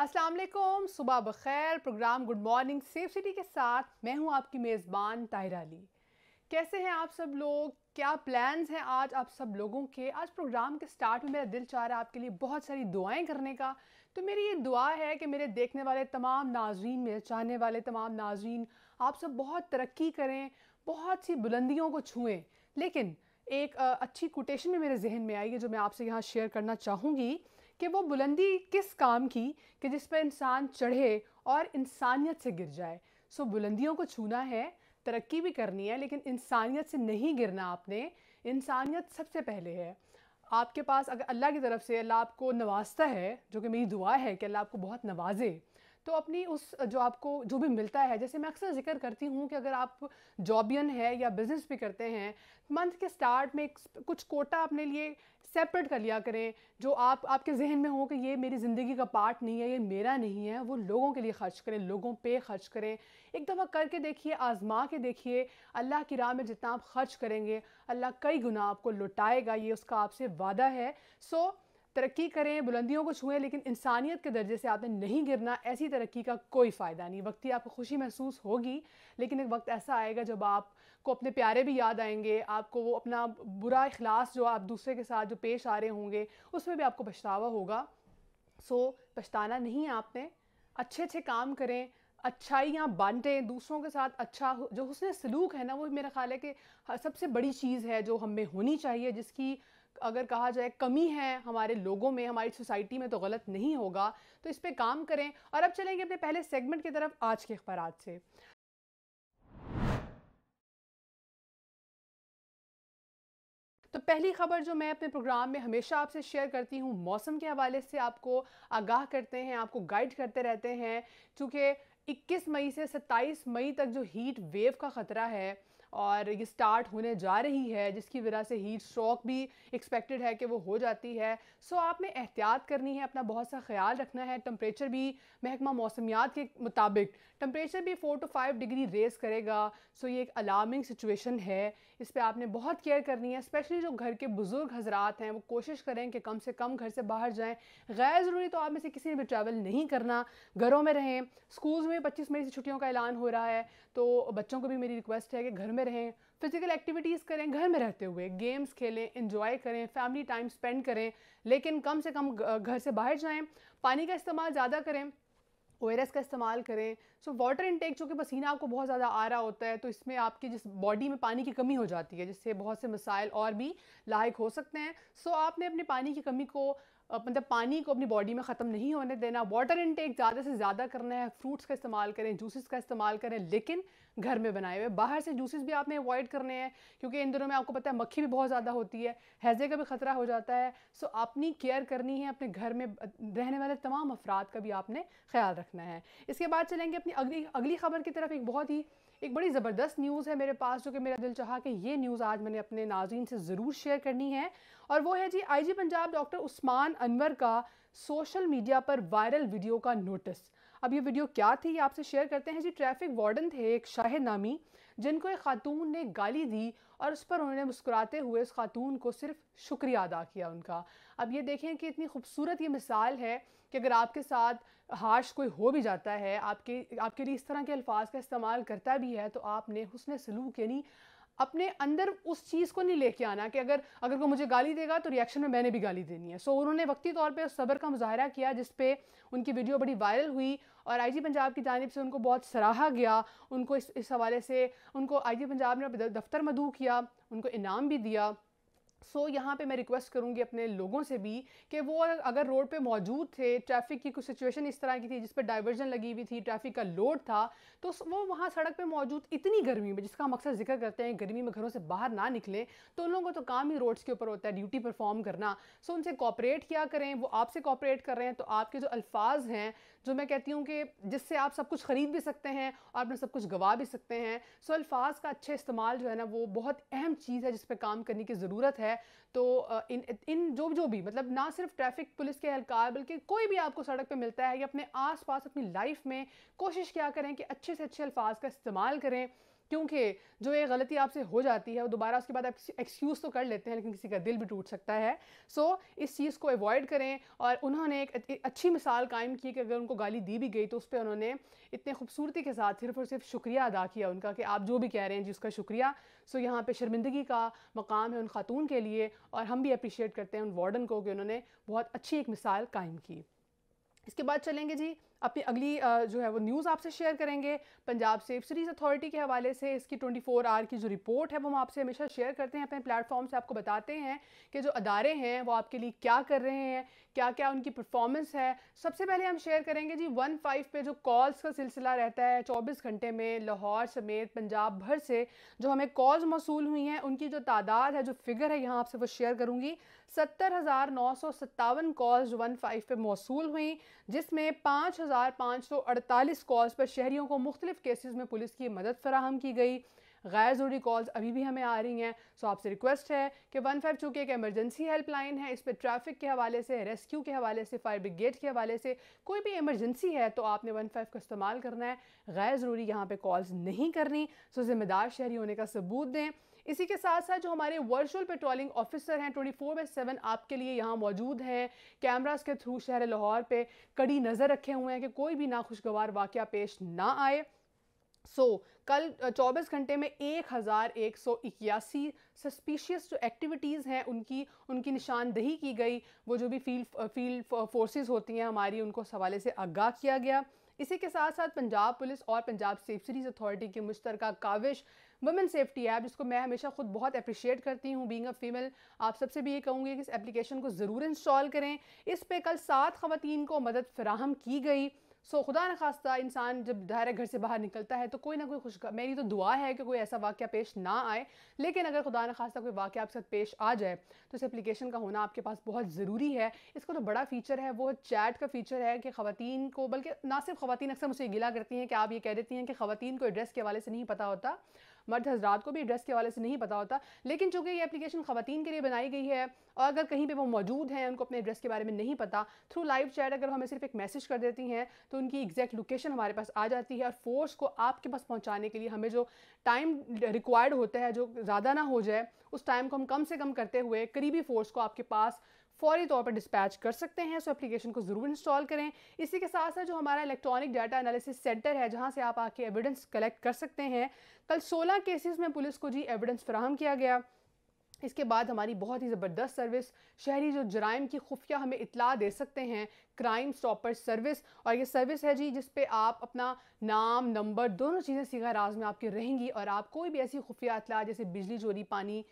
अस्सलाम वालेकुम सुबह बखैर program good morning safe City के साथ मैं हूं आपकी मेज़बान ताहिर अली कैसे हैं आप सब लोग क्या प्लान्स हैं आज आप सब लोगों के आज प्रोग्राम के स्टार्ट में मेरा दिल चाह रहा है आपके लिए बहुत सारी दुआएं करने का तो मेरी ये दुआ है कि मेरे देखने वाले तमाम नाजरीन मेरे चाहने वाले तमाम नाजरन आप सब बहुत तरक्की करें बहुत सी बुलंदियों को छुएँ लेकिन एक अच्छी कोटेशन भी मेरे जहन में आई है जो मैं आपसे यहाँ शेयर करना चाहूँगी कि वो बुलंदी किस काम की कि जिस पर इंसान चढ़े और इंसानियत से गिर जाए सो बुलंदियों को छूना है तरक्की भी करनी है लेकिन इंसानियत से नहीं गिरना आपने इंसानियत सबसे पहले है आपके पास अगर अल्लाह की तरफ से अल्लाह आपको नवाजता है जो कि मेरी दुआ है कि अल्लाह आपको बहुत नवाजे तो अपनी उस जो आपको जो भी मिलता है जैसे मैं अक्सर जिक्र करती हूँ कि अगर आप जॉबियन है या बिज़नेस भी करते हैं मंथ के स्टार्ट में कुछ कोटा अपने लिए सेपरेट कर लिया करें जो आप आपके जहन में हो कि ये मेरी ज़िंदगी का पार्ट नहीं है ये मेरा नहीं है वो लोगों के लिए खर्च करें लोगों पे खर्च करें एक दफ़ा करके देखिए आजमा के देखिए अल्लाह की राह में जितना आप खर्च करेंगे अल्लाह कई गुना आपको लुटाएगा ये उसका आपसे वादा है सो so, तरक्की करें बुलंदियों को छुएं लेकिन इंसानियत के दर्जे से आपने नहीं गिरना ऐसी तरक्की का कोई फ़ायदा नहीं ही आपको खुशी महसूस होगी लेकिन एक वक्त ऐसा आएगा जब आपको अपने प्यारे भी याद आएंगे आपको वो अपना बुरा अखलास जो आप दूसरे के साथ जो पेश आ रहे होंगे उसमें भी आपको पछतावा होगा सो पछताना नहीं है आपने अच्छे अच्छे काम करें अच्छाइयाँ बांटें दूसरों के साथ अच्छा जो हुसन सलूक है ना वो मेरा ख्याल है कि सबसे बड़ी चीज़ है जो हमें होनी चाहिए जिसकी अगर कहा जाए कमी है हमारे लोगों में हमारी सोसाइटी में तो गलत नहीं होगा तो इस पर काम करें और अब चलेंगे अपने पहले सेगमेंट की तरफ आज के अखबार से तो पहली खबर जो मैं अपने प्रोग्राम में हमेशा आपसे शेयर करती हूँ मौसम के हवाले से आपको आगाह करते हैं आपको गाइड करते रहते हैं क्योंकि 21 मई से 27 मई तक जो हीट वेव का ख़तरा है और ये स्टार्ट होने जा रही है जिसकी वजह से हीट स्ट्रोक भी एक्सपेक्टेड है कि वो हो जाती है सो आपने एहतियात करनी है अपना बहुत सा ख्याल रखना है टम्परेचर भी महकमा मौसमियात के मुताबिक टम्परेचर भी four two five degree race करेगा सो ये एक अलार्मिंग सिचुएशन है इस पर आपने बहुत केयर करनी है स्पेशली जो घर के बुज़ुर्ग हजरात हैं वो कोशिश करें कि कम से कम घर से बाहर जाएँ गैर ज़रूरी तो आप में से किसी ने भी ट्रैवल नहीं करना घरों में रहें स्कूल्स में पच्चीस मई से छुट्टियों का ऐलान हो रहा है तो बच्चों को भी मेरी रिक्वेस्ट है कि घर में में रहें फिजिकल एक्टिविटीज़ करें घर में रहते हुए गेम्स खेलें इन्जॉय करें फैमिली टाइम स्पेंड करें लेकिन कम से कम घर से बाहर जाएं पानी का इस्तेमाल ज़्यादा करें ओ का इस्तेमाल करें सो वाटर इनटेक चूँकि पसीना आपको बहुत ज़्यादा आ रहा होता है तो इसमें आपकी जिस बॉडी में पानी की कमी हो जाती है जिससे बहुत से मसाइल और भी लाइक हो सकते हैं सो so, आपने अपने पानी की कमी को मतलब पानी को अपनी बॉडी में ख़त्म नहीं होने देना वाटर इनटेक ज़्यादा से ज़्यादा करना है फ्रूट्स का इस्तेमाल करें जूसेस का इस्तेमाल करें लेकिन घर में बनाए हुए बाहर से जूसेस भी आपने अवॉइड करने हैं क्योंकि इन दिनों में आपको पता है मक्खी भी बहुत ज़्यादा होती है हैज़े का भी ख़तरा हो जाता है सो अपनी केयर करनी है अपने घर में रहने वाले तमाम अफराद का भी आपने ख्याल रखना है इसके बाद चलेंगे अपनी अगली अगली खबर की तरफ एक बहुत ही एक बड़ी ज़बरदस्त न्यूज़ है मेरे पास जो कि मेरा दिल चाहा कि ये न्यूज़ आज मैंने अपने नाजीन से ज़रूर शेयर करनी है और वो है जी आईजी पंजाब डॉक्टर उस्मान अनवर का सोशल मीडिया पर वायरल वीडियो का नोटिस अब ये वीडियो क्या थी आपसे शेयर करते हैं जी ट्रैफिक वार्डन थे एक शाह नामी जिनको एक खातून ने गाली दी और उस पर उन्होंने मुस्कुराते हुए उस खातून को सिर्फ शुक्रिया अदा किया उनका अब ये देखें कि इतनी खूबसूरत ये मिसाल है कि अगर आपके साथ हार्श कोई हो भी जाता है आपके आपके लिए इस तरह के अल्फाज का इस्तेमाल करता भी है तो आपने हुसन सलूक यानी अपने अंदर उस चीज़ को नहीं लेके आना कि अगर अगर वो मुझे गाली देगा तो रिएक्शन में मैंने भी गाली देनी है सो so, उन्होंने वक्ती तौर पे उस सबर का मुजाहरा किया जिस पे उनकी वीडियो बड़ी वायरल हुई और आईजी पंजाब की जानब से उनको बहुत सराहा गया उनको इस इस हवाले से उनको आईजी पंजाब ने दफ्तर मदू किया उनको इनाम भी दिया सो so, यहाँ पे मैं रिक्वेस्ट करूँगी अपने लोगों से भी कि वो अगर रोड पे मौजूद थे ट्रैफिक की कुछ सिचुएशन इस तरह की थी जिस पर डाइवर्जन लगी हुई थी ट्रैफिक का लोड था तो वो वहाँ सड़क पे मौजूद इतनी गर्मी में जिसका हम अक्सर जिक्र करते हैं गर्मी में घरों से बाहर ना निकलें तो उन लोगों का तो काम ही रोड्स के ऊपर होता है ड्यूटी परफॉर्म करना सो so, उनसे कॉपरेट किया करें वो आपसे कॉपरेट कर रहे हैं तो आपके जो अल्फाज हैं जो मैं कहती हूँ कि जिससे आप सब कुछ ख़रीद भी सकते हैं और अपना सब कुछ गवा भी सकते हैं सो अल्फाज का अच्छे इस्तेमाल जो है ना वो बहुत अहम चीज़ है जिस पर काम करने की ज़रूरत है है तो इन इन जो जो भी मतलब ना सिर्फ ट्रैफिक पुलिस के एहलकार बल्कि कोई भी आपको सड़क पे मिलता है या अपने आस पास अपनी लाइफ में कोशिश क्या करें कि अच्छे से अच्छे अल्फाज का इस्तेमाल करें क्योंकि जो ये गलती आपसे हो जाती है वो दोबारा उसके बाद आप एक्सक्यूज़ तो कर लेते हैं लेकिन किसी का दिल भी टूट सकता है सो so, इस चीज़ को अवॉइड करें और उन्होंने एक अच्छी मिसाल कायम की कि अगर उनको गाली दी भी गई तो उस पर उन्होंने इतने खूबसूरती के साथ सिर्फ और सिर्फ शुक्रिया अदा किया उनका कि आप जो भी कह रहे हैं जी उसका शुक्रिया सो so, यहाँ पर शर्मिंदगी का मकाम है उन खातून के लिए और हम भी अप्रिशिएट करते हैं उन वार्डन को कि उन्होंने बहुत अच्छी एक मिसाल कायम की इसके बाद चलेंगे जी अपनी अगली जो है वो न्यूज़ आपसे शेयर करेंगे पंजाब सीरीज अथॉरिटी के हवाले से इसकी 24 आवर की जो रिपोर्ट है वो हम आपसे हमेशा शेयर करते हैं अपने प्लेटफॉर्म से आपको बताते हैं कि जो अदारे हैं वो आपके लिए क्या कर रहे हैं क्या क्या उनकी परफॉर्मेंस है सबसे पहले हम शेयर करेंगे जी वन फाइव पे जो कॉल्स का सिलसिला रहता है चौबीस घंटे में लाहौर समेत पंजाब भर से जो हमें कॉल्स मौसू हुई हैं उनकी जो तादाद है जो फिगर है यहाँ आपसे वो शेयर करूँगी सत्तर हज़ार नौ सौ सत्तावन कॉल्स वन फाइव पे मौसू हुई जिसमें पाँच अड़तालीस कॉल्स पर शहरीों को मुख्तलिफ केसेस में पुलिस की मदद फराहम की गई गैर ज़रूरी कॉल्स अभी भी हमें आ रही हैं सो आपसे रिक्वेस्ट है कि वन फाइव चूँकि एक एमरजेंसी हेल्पलाइन है इस पर ट्रैफिक के हवाले से रेस्क्यू के हवाले से फायर ब्रिगेड के हवाले से कोई भी एमरजेंसी है तो आपने वन फाइव का इस्तेमाल करना है गैर ज़रूरी यहाँ पर कॉल्स नहीं करनी सो ज़िम्मेदार शहरी होने का सबूत दें इसी के साथ साथ जो हमारे वर्चुअल पेट्रोलिंग ऑफिसर हैं ट्वेंटी फोर बाई सेवन आपके लिए यहाँ मौजूद हैं कैमराज के थ्रू शहर लाहौर पे कड़ी नज़र रखे हुए हैं कि कोई भी नाखुशगवार वाक़ पेश ना आए सो so, कल चौबीस घंटे में एक हज़ार एक सौ इक्यासी सस्पिशियस जो एक्टिविटीज़ हैं उनकी उनकी निशानदही की गई वो जो भी फील्ड फील्ड फोर्सेस होती हैं हमारी उनको सवाले हवाले से आगाह किया गया इसी के साथ साथ पंजाब पुलिस और पंजाब सेफ्टीज अथॉरिटी की मुश्तरक काविश वुमेन सेफ्टी ऐप जिसको मैं हमेशा खुद बहुत अप्रिशिएट करती हूँ बींग अ फीमेल आप सबसे भी ये कहूँगी कि इस एप्लीकेशन को ज़रूर इंस्टॉल करें इस पर कल सात खवतिन को मदद फराहम की गई सो so, खुदा न खास्ता इंसान जब डायरेक्ट घर से बाहर निकलता है तो कोई ना कोई खुश मेरी तो दुआ है कि कोई ऐसा वाक्य पेश ना आए लेकिन अगर खुदा न खास्ता कोई वाक्य आपके साथ पेश आ जाए तो इस एप्लीकेशन का होना आपके पास बहुत ज़रूरी है इसका तो बड़ा फ़ीचर है वो चैट का फ़ीचर है कि खातन को बल्कि ना सिर्फ खातन अक्सर मुझे गिला करती हैं कि आप ये कह देती हैं कि ख़वान को एड्रेस के हवाले से नहीं पता होता मर्द हजरात को भी ड्रेस के हवाले से नहीं पता होता लेकिन चूँकि ये एप्लीकेशन ख़वान के लिए बनाई गई है और अगर कहीं पर वो मौजूद हैं उनको अपने ड्रेस के बारे में नहीं पता थ्रू लाइव चैट अगर हमें सिर्फ एक मैसेज कर देती हैं तो उनकी एग्जैक्ट लोकेशन हमारे पास आ जाती है और फोर्स को आपके पास पहुँचाने के लिए हमें जो टाइम रिक्वायर्ड होता है जो ज़्यादा ना हो जाए उस टाइम को हम कम से कम करते हुए करीबी फोर्स को आपके पास फौरी तौर पर डिस्पैच कर सकते हैं सो एप्लीकेशन को ज़रूर इंस्टॉल करें इसी के साथ साथ जो हमारा इलेक्ट्रॉनिक डाटा एनालिसिस सेंटर है जहाँ से आप आके एविडेंस कलेक्ट कर सकते हैं कल सोलह केसेस में पुलिस को जी एविडेंस फ्राहम किया गया इसके बाद हमारी बहुत ही ज़बरदस्त सर्विस शहरी जो जराइम की खुफिया हमें इतला दे सकते हैं क्राइम स्टॉपर सर्विस और ये सर्विस है जी जिस पे आप अपना नाम नंबर दोनों चीज़ें सीधा राज में आपके रहेंगी और आप कोई भी ऐसी खुफिया इतला जैसे बिजली चोरी पानी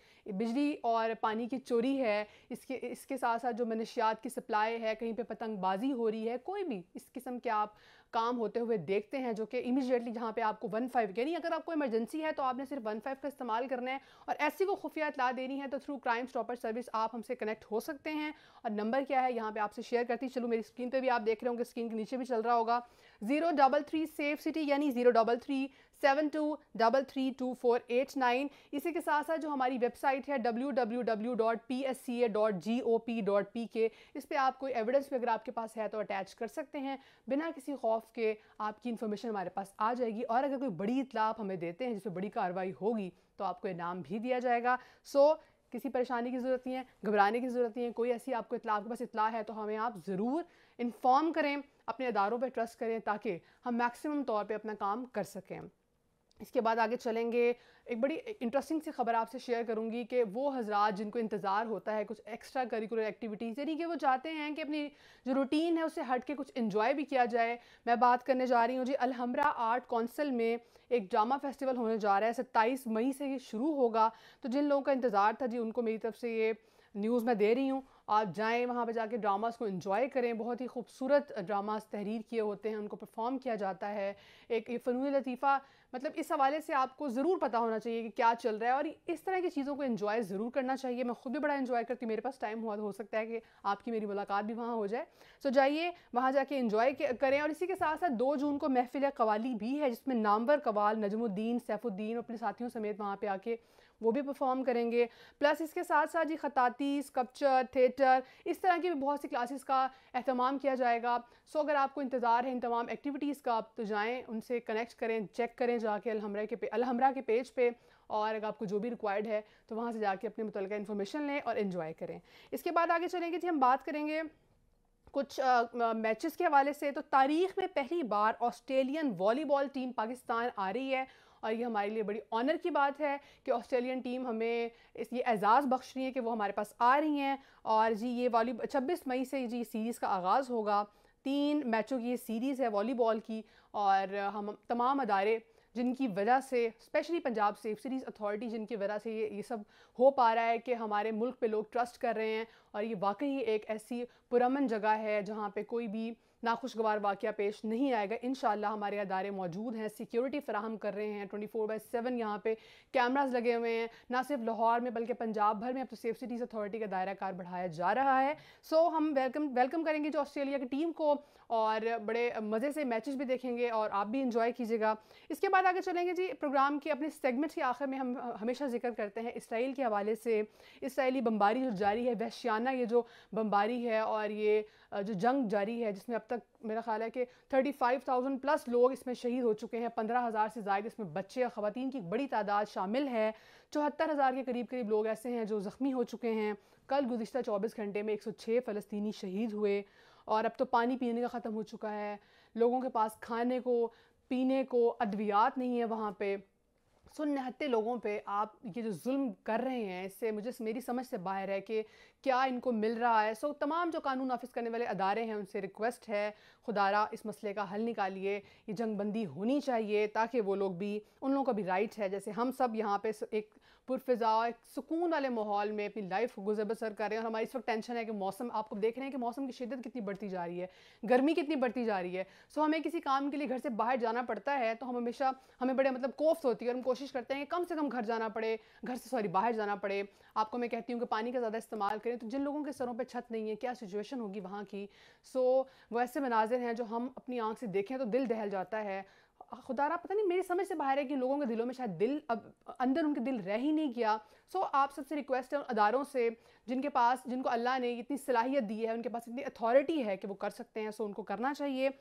बिजली और पानी की चोरी है इसके इसके साथ साथ जो मनशियात की सप्लाई है कहीं पर पतंगबाजी हो रही है कोई भी इस किस्म के आप काम होते हुए देखते हैं जो कि इमीजिएटली जहाँ पे आपको वन फाइव यानी अगर आपको इमरजेंसी है तो आपने सिर्फ वन फाइव का इस्तेमाल करना है और ऐसी को खुफिया इतला देनी है तो थ्रू क्राइम स्टॉपर सर्विस आप हमसे कनेक्ट हो सकते हैं और नंबर क्या है यहाँ पर आपसे शेयर करती चलो मेरी स्क्रीन पर भी आप देख रहे होंगे स्क्रीन के नीचे भी चल रहा होगा zero double three safe city यानी zero double three seven two double three two four eight nine इसी के साथ साथ जो हमारी वेबसाइट है W W W dot P S C A dot G O P dot P K इस पर आप कोई एविडेंस भी अगर आपके पास है तो अटैच कर सकते हैं बिना किसी खौफ के आपकी इन्फॉर्मेशन हमारे पास आ जाएगी और अगर कोई बड़ी इतला आप हमें देते हैं जिसमें बड़ी कार्रवाई होगी तो आपको इनाम भी दिया जाएगा सो so, किसी परेशानी की ज़रूरत नहीं है घबराने की ज़रूरत नहीं है कोई ऐसी आपको इतला आपके पास इतला है तो हमें आप ज़रूर इन्फॉर्म करें अपने इदारों पर ट्रस्ट करें ताकि हम मैक्सिमम तौर पर अपना काम कर सकें इसके बाद आगे चलेंगे एक बड़ी इंटरेस्टिंग सी खबर आपसे शेयर करूंगी कि वो हजरात जिनको इंतज़ार होता है कुछ एक्स्ट्रा करिकुलर एक्टिविटीज़ यानी कि वो चाहते हैं कि अपनी जो रूटीन है उसे हट के कुछ इन्जॉय भी किया जाए मैं बात करने जा रही हूँ जी अलहमरा आर्ट कौंसिल में एक ड्रामा फेस्टिवल होने जा रहा है सत्ताईस मई से ये शुरू होगा तो जिन लोगों का इंतज़ार था जी उनको मेरी तरफ से ये न्यूज़ मैं दे रही हूँ आप जाएँ वहाँ पर जाके ड्रामास को इन्जॉय करें बहुत ही खूबसूरत ड्रामास तहरीर किए होते हैं उनको परफॉर्म किया जाता है एक ये फ़नून लतीफ़ा मतलब इस हवाले से आपको ज़रूर पता होना चाहिए कि क्या चल रहा है और इस तरह की चीज़ों को इन्जॉय ज़रूर करना चाहिए मैं खुद भी बड़ा इन्जॉय करती हूँ मेरे पास टाइम हुआ तो हो सकता है कि आपकी मेरी मुलाकात भी वहाँ हो जाए सो जाइए वहाँ जाके इन्जॉय करें और इसी के साथ साथ दो जून को महफिल कवाली भी है जिसमें नामवर कवाल नजमुद्दीन सैफुद्दीन और अपने साथियों समेत वहाँ पर आके वो भी परफॉर्म करेंगे प्लस इसके साथ साथ ये खताती स्कप्चर थिएटर इस तरह की भी बहुत सी क्लासेस का अहतमाम किया जाएगा सो अगर आपको इंतज़ार है इन तमाम एक्टिविटीज़ का आप तो जाएँ उनसे कनेक्ट करें चेक करें जाके अलहमरा के अलहमरा के पेज पे और अगर आपको जो भी रिक्वायर्ड है तो वहाँ से जाके अपने मुतल इन्फॉर्मेशन लें और इन्जॉय करें इसके बाद आगे चलेंगे जी हम बात करेंगे कुछ मैचेस के हवाले से तो तारीख में पहली बार ऑस्ट्रेलियन वॉलीबॉल टीम पाकिस्तान आ रही है और ये हमारे लिए बड़ी ऑनर की बात है कि ऑस्ट्रेलियन टीम हमें इस ये एजाज़ बख्श रही है कि वो हमारे पास आ रही हैं और जी ये वॉली छब्बीस मई से जी सीरीज़ का आगाज़ होगा तीन मैचों की ये सीरीज़ है वॉलीबॉल की और हम तमाम अदारे जिनकी वजह से specially Punjab safe cities authority जिनकी वजह से ये ये सब हो पा रहा है कि हमारे मुल्क पे लोग ट्रस्ट कर रहे हैं और ये वाकई एक ऐसी पुरमन जगह है जहाँ पे कोई भी नाखुशगवार वाक़ पेश नहीं आएगा इन हमारे अदारे मौजूद हैं सिक्योरिटी फ्राहम कर रहे हैं ट्वेंटी फोर बाई सेवन यहाँ पर कैमराज लगे हुए हैं ना सिर्फ लाहौर में बल्कि पंजाब भर में अब तो सेफ सिटीज़ अथॉरिटी का दायरा कार बढ़ाया जा रहा है सो so, हम वेलकम वेलकम करेंगे जो ऑस्ट्रेलिया की टीम को और बड़े मज़े से मैचेस भी देखेंगे और आप भी इंजॉय कीजिएगा इसके बाद आगे चलेंगे जी प्रोग्राम के अपने सेगमेंट के आखिर में हम हमेशा जिक्र करते हैं इसराइल के हवाले से इसराइली बम्बारी जो जारी है वहशियाना ये जो बम्बारी है और ये जो जंग जारी है जिसमें अब तक मेरा ख्याल है कि 35,000 प्लस लोग इसमें शहीद हो चुके हैं 15,000 से ज़ायद इसमें बच्चे और ख़वान की बड़ी तादाद शामिल है चौहत्तर हज़ार के करीब करीब लोग ऐसे हैं जो ज़ख्मी हो चुके हैं कल गुजशत चौबीस घंटे में एक सौ छः फ़लस्तनी शहीद हुए और अब तो पानी पीने का ख़त्म हो चुका है लोगों के पास खाने को पीने को अद्वियात नहीं है वहाँ पर सो नहत्ते लोगों पे आप ये जो जुल्म कर रहे हैं इससे मुझे मेरी समझ से बाहर है कि क्या इनको मिल रहा है सो so, तमाम जो कानून नाफिज करने वाले अदारे हैं उनसे रिक्वेस्ट है खुदारा इस मसले का हल निकालिए ये जंगबंदी होनी चाहिए ताकि वो लोग भी उन लोगों का भी राइट है जैसे हम सब यहाँ पे एक पुरफ़ा एक सुकून वाले माहौल में अपनी लाइफ गुजर बसर कर रहे हैं और हमारी इस वक्त टेंशन है कि मौसम आपको देख रहे हैं कि मौसम की शिदत कितनी बढ़ती जा रही है गर्मी कितनी बढ़ती जा रही है सो so, हमें किसी काम के लिए घर से बाहर जाना पड़ता है तो हम हमेशा हमें बड़े मतलब कोफ्त होती है और हम कोशिश करते हैं कि कम से कम घर जाना पड़े घर से सॉरी बाहर जाना पड़े आपको मैं कहती हूँ कि पानी का ज़्यादा इस्तेमाल करें तो जिन लोगों के सरों पर छत नहीं है क्या सिचुएशन होगी वहाँ की सो so, वो ऐसे मनाजिर हैं जो हम अपनी आँख से देखें तो दिल दहल जाता है खुदा पता नहीं मेरी समझ से बाहर है कि लोगों के दिलों में शायद दिल अब अंदर उनके दिल रह ही नहीं गया सो so, आप सबसे रिक्वेस्ट है उन अदारों से जिनके पास जिनको अल्लाह ने इतनी सलाहियत दी है उनके पास इतनी अथॉरिटी है कि वो कर सकते हैं सो so, उनको करना चाहिए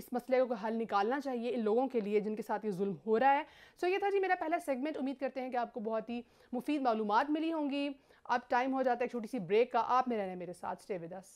इस मसले को हल निकालना चाहिए इन लोगों के लिए जिनके साथ ये जुल्म हो रहा है सो so, ये था जी मेरा पहला सेगमेंट उम्मीद करते हैं कि आपको बहुत ही मुफीद मालूम मिली होंगी अब टाइम हो जाता है एक छोटी सी ब्रेक का आप में रहने मेरे साथ stay with us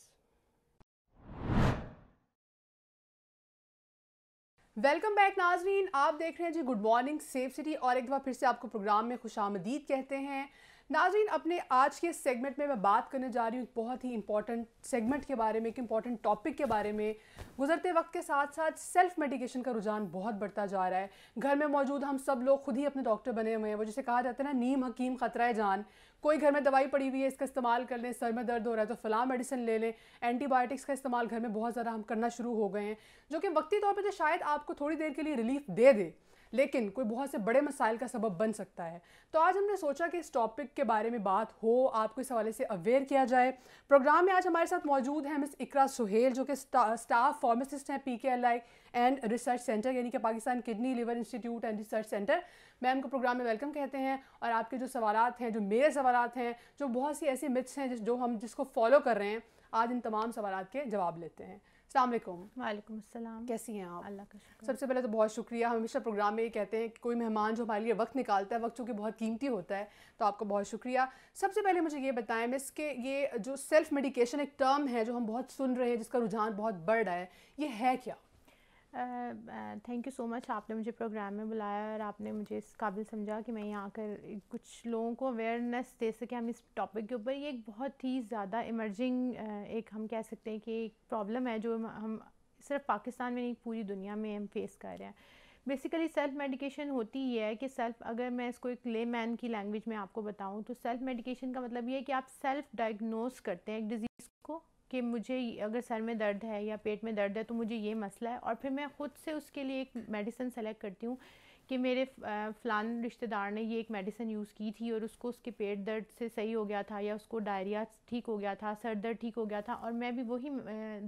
welcome back नाजरीन आप देख रहे हैं जी गुड मॉर्निंग सेफ सिटी और एक बार फिर से आपको प्रोग्राम में खुश आमदीद कहते हैं नाजरीन अपने आज के सेगमेंट में मैं बात करने जा रही हूँ एक बहुत ही इंपॉर्टेंट सेगमेंट के बारे में एक इंपॉर्टेंट टॉपिक के बारे में गुजरते वक्त के साथ साथ सेल्फ मेडिकेशन का रुझान बहुत बढ़ता जा रहा है घर में मौजूद हम सब लोग खुद ही अपने डॉक्टर बने हुए हैं वो जिसे कहा जाता है ना नीम हकीम ख़तरा जान कोई घर में दवाई पड़ी हुई है इसका इस्तेमाल कर लें सर में दर्द हो रहा है तो फिलहाल मेडिसिन ले लें एंटीबायोटिक्स का इस्तेमाल घर में बहुत ज़्यादा हम करना शुरू हो गए हैं जो कि वक्ती तौर पर तो शायद आपको थोड़ी देर के लिए रिलीफ दे दे लेकिन कोई बहुत से बड़े मसाइल का सबब बन सकता है तो आज हमने सोचा कि इस टॉपिक के बारे में बात हो आपको इस हवाले से अवेयर किया जाए प्रोग्राम में आज हमारे साथ मौजूद हैं मिस इकरा सुहेल जो कि स्टाफ फार्मासिस्ट हैं P K L I and research centre यानी कि Pakistan kidney liver institute and research centre ma'am को प्रोग्राम में वेलकम कहते हैं और आपके जो सवाल हैं जो मेरे सवाल हैं जो बहुत सी ऐसी मिथ्स हैं जो हम जिसको फॉलो कर रहे हैं आज इन तमाम सवाल के जवाब लेते हैं अल्लाम वालेकुम कैसी हैं आप अल्लाह का शुक्र सबसे पहले तो बहुत शुक्रिया हमेशा प्रोग्राम में ये कहते हैं कि कोई मेहमान जो हमारे लिए वक्त निकालता है वक्त चूँकि बहुत कीमती होता है तो आपका बहुत शुक्रिया सबसे पहले मुझे ये बताएं मिस के ये जो सेल्फ़ मेडिकेशन एक टर्म है जो हम बहुत सुन रहे हैं जिसका रुझान बहुत बढ़ रहा है ये है क्या थैंक यू सो मच आपने मुझे प्रोग्राम में बुलाया और आपने मुझे इस काबिल समझा कि मैं यहाँ आकर कुछ लोगों को अवेयरनेस दे सके हम इस टॉपिक के ऊपर ये एक बहुत ही ज़्यादा इमर्जिंग एक हम कह सकते हैं कि एक प्रॉब्लम है जो हम सिर्फ पाकिस्तान में नहीं पूरी दुनिया में हम फेस कर रहे हैं बेसिकली सेल्फ मेडिकेशन होती ये है कि सेल्फ अगर मैं इसको एक ले मैन की लैंग्वेज में आपको बताऊँ तो सेल्फ मेडिकेशन का मतलब ये है कि आप सेल्फ डायग्नोस करते हैं एक डिज़ीज़ कि मुझे अगर सर में दर्द है या पेट में दर्द है तो मुझे ये मसला है और फिर मैं ख़ुद से उसके लिए एक मेडिसिन सेलेक्ट करती हूँ कि मेरे फ़लान रिश्तेदार ने ये एक मेडिसिन यूज़ की थी और उसको उसके पेट दर्द से सही हो गया था या उसको डायरिया ठीक हो गया था सर दर्द ठीक हो गया था और मैं भी वही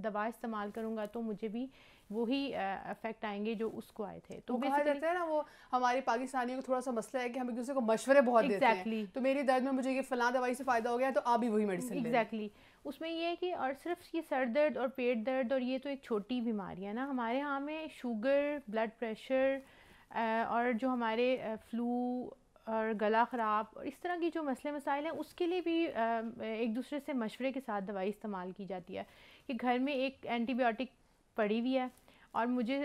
दवा इस्तेमाल करूँगा तो मुझे भी वही इफेक्ट आएंगे जो उसको आए थे तो कहा जाता है ना वो हमारे पाकिस्तानियों को थोड़ा सा मसला है कि हम एक दूसरे को मशवरे बहुत exactly. देते हैं तो मेरे दर्द में मुझे ये फलां दवाई से फ़ायदा हो गया तो आप भी वही मेडिसिन एग्जैक्टली exactly. उसमें ये है कि और सिर्फ ये सर दर्द और पेट दर्द और ये तो एक छोटी बीमारी है ना हमारे यहाँ में शुगर ब्लड प्रेशर और जो हमारे फ्लू और गला ख़राब और इस तरह की जो मसले मसाइल हैं उसके लिए भी एक दूसरे से मशवरे के साथ दवाई इस्तेमाल की जाती है कि घर में एक एंटीबायोटिक पड़ी हुई है और मुझे